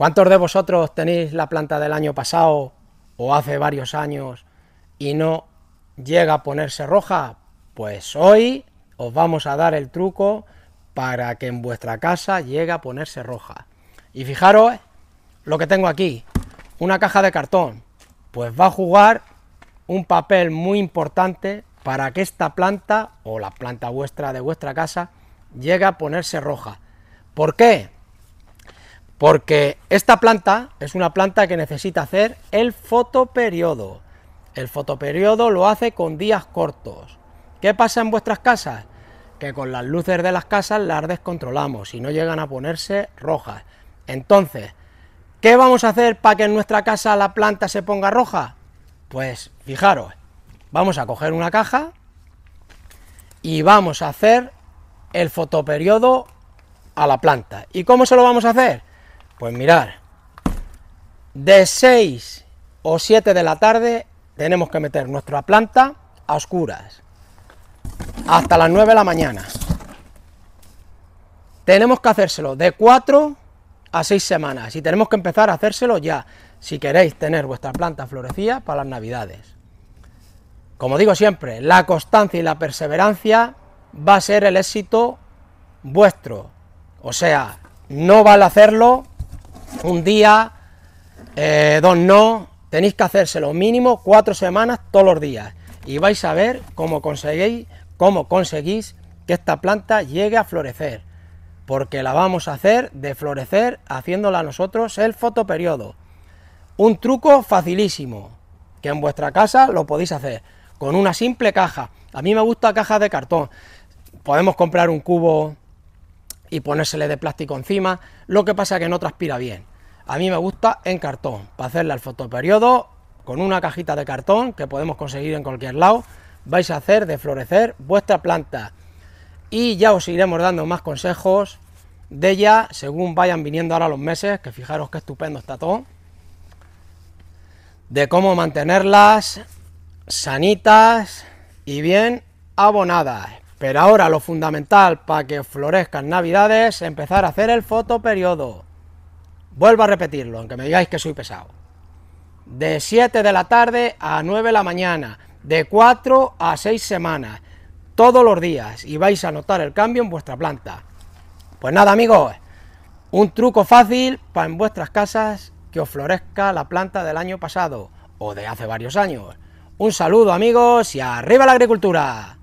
¿Cuántos de vosotros tenéis la planta del año pasado o hace varios años y no llega a ponerse roja? Pues hoy os vamos a dar el truco para que en vuestra casa llegue a ponerse roja. Y fijaros eh, lo que tengo aquí, una caja de cartón, pues va a jugar un papel muy importante para que esta planta o la planta vuestra de vuestra casa llegue a ponerse roja. ¿Por qué? Porque esta planta es una planta que necesita hacer el fotoperiodo. El fotoperiodo lo hace con días cortos. ¿Qué pasa en vuestras casas? Que con las luces de las casas las descontrolamos y no llegan a ponerse rojas. Entonces, ¿qué vamos a hacer para que en nuestra casa la planta se ponga roja? Pues fijaros, vamos a coger una caja y vamos a hacer el fotoperiodo a la planta. ¿Y cómo se lo vamos a hacer? Pues mirar, de 6 o 7 de la tarde tenemos que meter nuestra planta a oscuras hasta las 9 de la mañana. Tenemos que hacérselo de 4 a 6 semanas y tenemos que empezar a hacérselo ya si queréis tener vuestra planta florecida para las navidades. Como digo siempre, la constancia y la perseverancia va a ser el éxito vuestro. O sea, no vale hacerlo un día, eh, dos no, tenéis que hacerse lo mínimo cuatro semanas todos los días y vais a ver cómo conseguís, cómo conseguís que esta planta llegue a florecer, porque la vamos a hacer de florecer haciéndola nosotros el fotoperiodo. Un truco facilísimo, que en vuestra casa lo podéis hacer, con una simple caja. A mí me gusta cajas de cartón. Podemos comprar un cubo y ponérsele de plástico encima, lo que pasa es que no transpira bien. A mí me gusta en cartón, para hacerle al fotoperiodo con una cajita de cartón que podemos conseguir en cualquier lado, vais a hacer de florecer vuestra planta. Y ya os iremos dando más consejos de ella según vayan viniendo ahora los meses, que fijaros qué estupendo está todo, de cómo mantenerlas sanitas y bien abonadas. Pero ahora lo fundamental para que florezcan navidades es empezar a hacer el fotoperiodo. Vuelvo a repetirlo, aunque me digáis que soy pesado. De 7 de la tarde a 9 de la mañana, de 4 a 6 semanas, todos los días, y vais a notar el cambio en vuestra planta. Pues nada amigos, un truco fácil para en vuestras casas que os florezca la planta del año pasado, o de hace varios años. Un saludo amigos y arriba la agricultura.